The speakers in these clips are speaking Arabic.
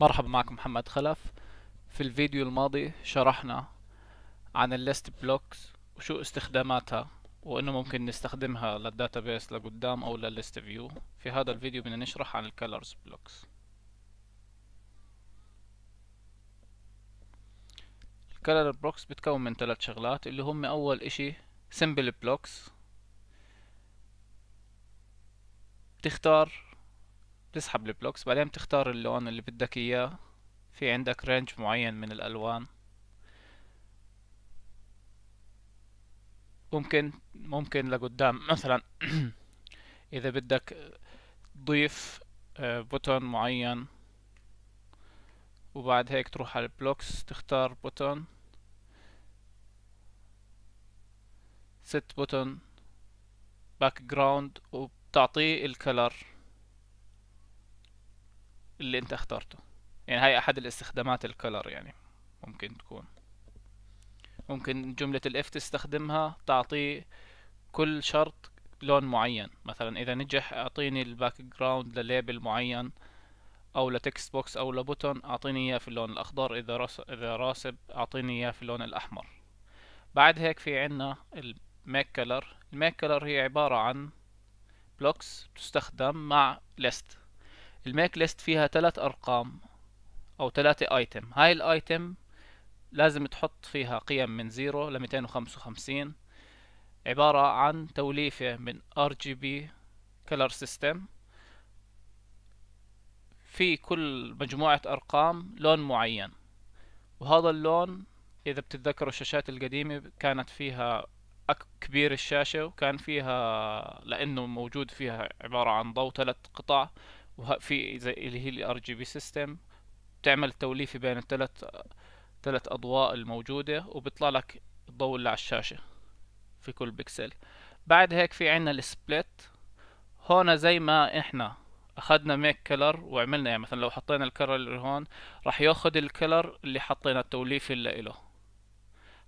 مرحبا معكم محمد خلف في الفيديو الماضي شرحنا عن الليست بلوكس وشو استخداماتها وانه ممكن نستخدمها للداتابيس لقدام او للليست فيو في هذا الفيديو بدنا نشرح عن الكالرز بلوكس الكالر بلوكس بتكون من ثلاث شغلات اللي هم اول اشي سمبل بلوكس بتختار بتسحب البلوكس بعدين بتختار اللون اللي بدك اياه في عندك رينج معين من الالوان ممكن ممكن لقدام مثلا اذا بدك تضيف بوتون آه، معين وبعد هيك تروح على البلوكس تختار بوتون ست بوتون باك جراوند وبتعطيه الكلر اللي انت اخترته يعني هاي احد الاستخدامات الكلر يعني ممكن تكون ممكن جملة الاف تستخدمها تعطي كل شرط لون معين مثلا اذا نجح اعطيني الباك جراوند لليبل معين او لتكست بوكس او لبوتون اعطيني اياه في اللون الاخضر اذا راسب اذا راسب اعطيني اياه في اللون الاحمر بعد هيك في عنا الميك كلر الميك كلر هي عبارة عن بلوكس تستخدم مع ليست الميك ليست فيها ثلاث ارقام او ثلاثة ايتم هاي الايتم لازم تحط فيها قيم من 0 ل 255 عبارة عن توليفة من RGB color system في كل مجموعة أرقام لون معين وهذا اللون إذا بتتذكروا الشاشات القديمة كانت فيها كبير الشاشة وكان فيها لأنه موجود فيها عبارة عن ضوء ثلاث قطع وفي زي اللي هي الار جي بي سيستم بتعمل توليفه بين الثلاث ثلاث اضواء الموجوده وبيطلع لك الضوء اللي على الشاشه في كل بكسل بعد هيك في عنا السبلت هون زي ما احنا اخذنا ميك كلر وعملنا يعني مثلا لو حطينا الكلر اللي هون راح ياخذ الكلر اللي حطينا التوليفه اللي له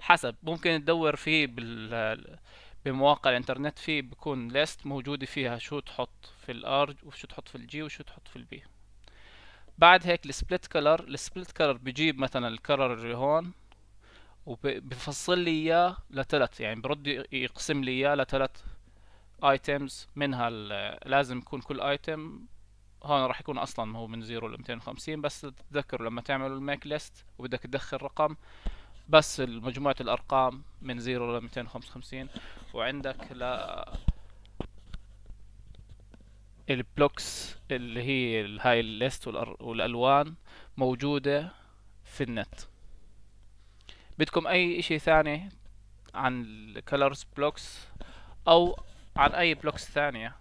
حسب ممكن تدور فيه بال بمواقع الانترنت في بيكون ليست موجودة فيها شو تحط في الار وشو تحط في الجي وشو تحط في البي بعد هيك السبليت كلر السبليت كلر بجيب مثلا الكلر اللي هون وبفصل لي اياه لثلاث يعني برد يقسم لي اياه لثلاث ايتمز منها لازم يكون كل ايتم هون راح يكون اصلا هو من 0 ل 250 بس تتذكروا لما تعملوا الميك ليست وبدك تدخل رقم بس مجموعة الأرقام من 0 وخمسة 255 وعندك ل البلوكس اللي هي هاي الليست والألوان موجودة في النت بدكم أي إشي ثاني عن الكالرز بلوكس أو عن أي بلوكس ثانية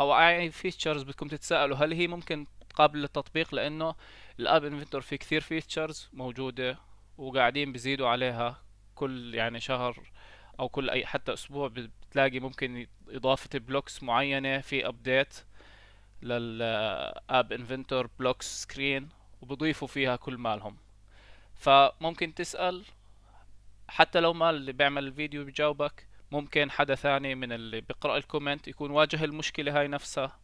أو أي فيتشرز بدكم تتساءلوا هل هي ممكن قابل للتطبيق لأنه الأب انفنتور في كثير فيتشرز موجودة وقاعدين بيزيدوا عليها كل يعني شهر او كل اي حتى اسبوع بتلاقي ممكن اضافه بلوكس معينه في ابديت للاب انفنتور بلوكس سكرين وبضيفوا فيها كل مالهم فممكن تسال حتى لو ما اللي بيعمل الفيديو بجاوبك ممكن حدا ثاني من اللي بيقرا الكومنت يكون واجه المشكله هاي نفسها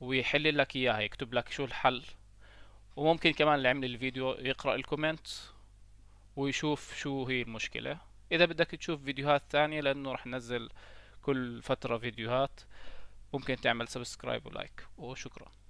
ويحل لك اياها يكتب لك شو الحل وممكن كمان اللي عمل الفيديو يقرا الكومنت ويشوف شو هي المشكلة إذا بدك تشوف فيديوهات ثانية لأنه رح ننزل كل فترة فيديوهات ممكن تعمل سبسكرايب ولايك وشكرا